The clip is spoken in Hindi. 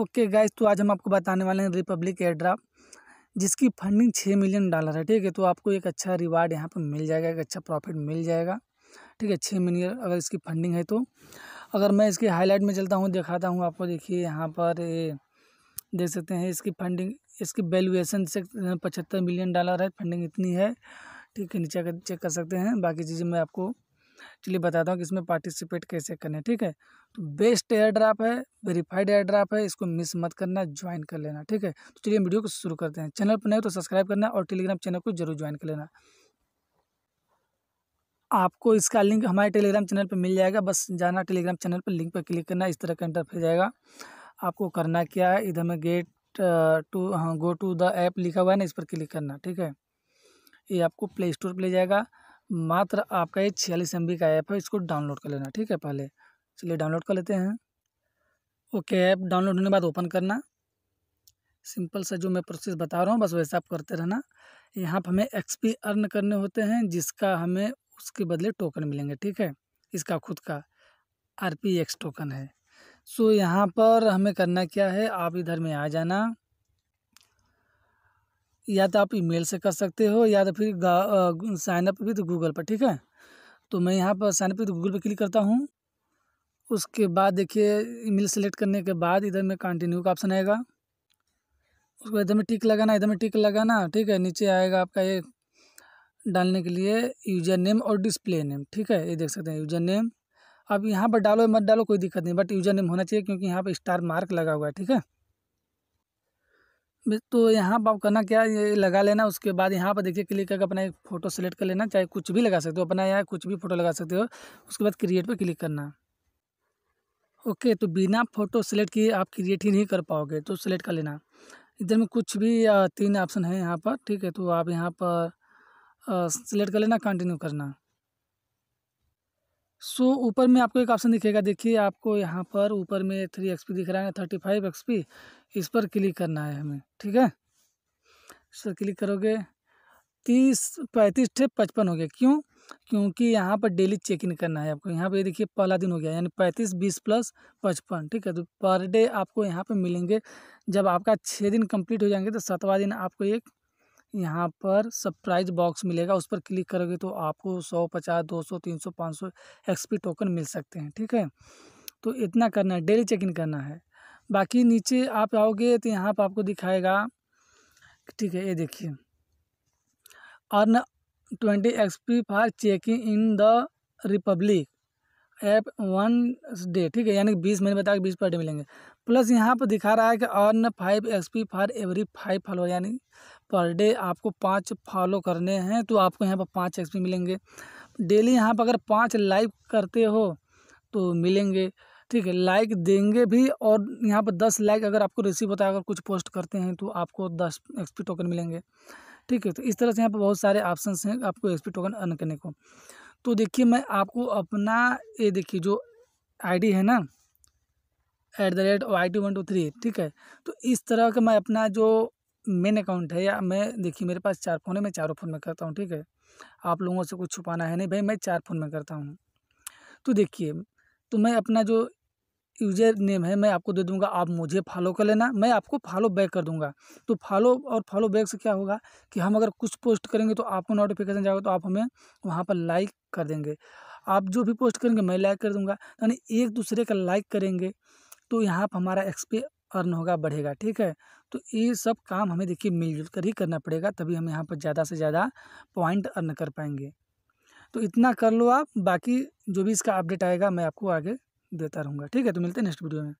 ओके गाइस तो आज हम आपको बताने वाले हैं रिपब्लिक एयरड्राफ्ट जिसकी फंडिंग छः मिलियन डॉलर है ठीक है तो आपको एक अच्छा रिवार्ड यहाँ पर मिल जाएगा एक अच्छा प्रॉफिट मिल जाएगा ठीक है छः मिलियन अगर इसकी फंडिंग है तो अगर मैं इसके हाईलाइट में चलता हूँ दिखाता हूँ आपको देखिए यहाँ पर देख सकते हैं इसकी फंडिंग इसकी वैल्यूएसन से पचहत्तर मिलियन डॉलर है फंडिंग इतनी है ठीक है नीचे चेक कर सकते हैं बाकी चीज़ें मैं आपको चलिए बताता हूँ कि इसमें पार्टिसिपेट कैसे करना ठीक है तो बेस्ट एयर ड्राप है वेरीफाइड एयर ड्राप है इसको मिस मत करना ज्वाइन कर लेना ठीक है तो चलिए वीडियो को शुरू करते हैं चैनल पर नहीं तो सब्सक्राइब करना और टेलीग्राम चैनल को जरूर ज्वाइन कर लेना आपको इसका लिंक हमारे टेलीग्राम चैनल पर मिल जाएगा बस जाना टेलीग्राम चैनल पर लिंक पर क्लिक करना इस तरह का इंटरफेस जाएगा आपको करना क्या है इधर में गेट टू हाँ गो टू द ऐप लिखा हुआ है ना इस पर क्लिक करना ठीक है ये आपको प्ले स्टोर पर ले जाएगा मात्र आपका ये छियालीस एम का ऐप है इसको डाउनलोड कर लेना ठीक है पहले चलिए डाउनलोड कर लेते हैं ओके ऐप डाउनलोड होने के बाद ओपन करना सिंपल सा जो मैं प्रोसेस बता रहा हूँ बस वैसा आप करते रहना यहाँ पर हमें एक्सपी अर्न करने होते हैं जिसका हमें उसके बदले टोकन मिलेंगे ठीक है इसका खुद का आर पी एक्स टोकन है सो यहाँ पर हमें करना क्या है आप इधर में आ जाना या तो आप ईमेल से कर सकते हो या तो फिर साइनअप विद गूगल पर ठीक है तो मैं यहाँ पर साइनअप विद गूगल पर क्लिक करता हूँ उसके बाद देखिए ईमेल सेलेक्ट करने के बाद इधर में कंटिन्यू का ऑप्शन आएगा उसको इधर में टिक लगाना इधर में टिक लगाना ठीक है नीचे आएगा आपका ये डालने के लिए यूजर नेम और डिस्प्ले नेम ठीक है ये देख सकते हैं यूजर नेम अब यहाँ पर डालो मत डालो कोई दिक्कत नहीं बट यूजर नेम होना चाहिए क्योंकि यहाँ पर स्टार मार्क लगा हुआ है ठीक है तो यहाँ पर आप करना क्या ये लगा लेना उसके बाद यहाँ पर देखिए क्लिक करके अपना एक फ़ोटो सेलेक्ट कर लेना चाहे कुछ भी लगा सकते हो अपना यहाँ कुछ भी फ़ोटो लगा सकते हो उसके बाद क्रिएट पर क्लिक करना ओके तो बिना फ़ोटो सेलेक्ट किए आप क्रिएट ही नहीं कर पाओगे तो सेलेक्ट कर लेना इधर में कुछ भी तीन ऑप्शन है यहाँ पर ठीक है तो आप यहाँ पर सेलेक्ट कर लेना कंटिन्यू करना सो so, ऊपर में आपको एक ऑप्शन दिखेगा देखिए आपको यहाँ पर ऊपर में थ्री एक्स दिख रहा है थर्टी फाइव एक्सपी इस पर क्लिक करना है हमें ठीक है सर क्लिक करोगे तीस पैंतीस ठे पचपन हो गया क्यों क्योंकि यहाँ पर डेली चेक इन करना है आपको यहाँ पे देखिए पहला दिन हो गया यानी पैंतीस बीस प्लस पचपन ठीक है तो पर डे आपको यहाँ पर मिलेंगे जब आपका छः दिन कम्प्लीट हो जाएंगे तो सतवा दिन आपको एक यहाँ पर सरप्राइज बॉक्स मिलेगा उस पर क्लिक करोगे तो आपको सौ पचास दो सौ तीन सौ पाँच सौ एक्सपी टोकन मिल सकते हैं ठीक है तो इतना करना है डेली चेक इन करना है बाकी नीचे आप आओगे तो यहाँ पर आपको दिखाएगा ठीक है ये देखिए earn twenty XP for checking in the Republic app one day ठीक है यानी कि बीस महीने बताया कि बीस पर डे मिलेंगे प्लस यहाँ पर दिखा रहा है कि earn five X P for every five follow यानी पर डे आपको पाँच फॉलो करने हैं तो आपको यहाँ पर पाँच एक्स पी मिलेंगे डेली यहाँ पर अगर पाँच लाइक करते हो तो मिलेंगे ठीक है लाइक देंगे भी और यहाँ पर दस लाइक अगर आपको रिसीव होता है अगर कुछ पोस्ट करते हैं तो आपको दस एक्सपी टोकन मिलेंगे ठीक है तो इस तरह से यहाँ पर बहुत सारे ऑप्शन हैं आपको एक्सपी टोकन अर्न करने को तो देखिए मैं आपको अपना ये देखिए जो आईडी है ना at the rate Y T one two three ठीक है तो इस तरह का मैं अपना जो मेन अकाउंट है या मैं देखिए मेरे पास चार फ़ोन है मैं चारों फ़ोन में करता हूँ ठीक है आप लोगों से कुछ छुपाना है नहीं भाई मैं चार फ़ोन में करता हूँ तो देखिए तो मैं अपना जो यूजर नेम है मैं आपको दे दूंगा आप मुझे फॉलो कर लेना मैं आपको फॉलो बैक कर दूंगा तो फॉलो और फॉलो बैक से क्या होगा कि हम अगर कुछ पोस्ट करेंगे तो आपको नोटिफिकेशन जाएगा तो आप हमें वहाँ पर लाइक कर देंगे आप जो भी पोस्ट करेंगे मैं लाइक कर दूँगा यानी एक दूसरे का लाइक करेंगे तो यहाँ पर हमारा एक्सपी अर्न होगा बढ़ेगा ठीक है तो ये सब काम हमें देखिए मिलजुल कर ही करना पड़ेगा तभी हम यहाँ पर ज़्यादा से ज़्यादा पॉइंट अर्न कर पाएंगे तो इतना कर लो आप बाकी जो भी इसका अपडेट आएगा मैं आपको आगे देता रहूँगा ठीक है तो मिलते हैं नेक्स्ट वीडियो में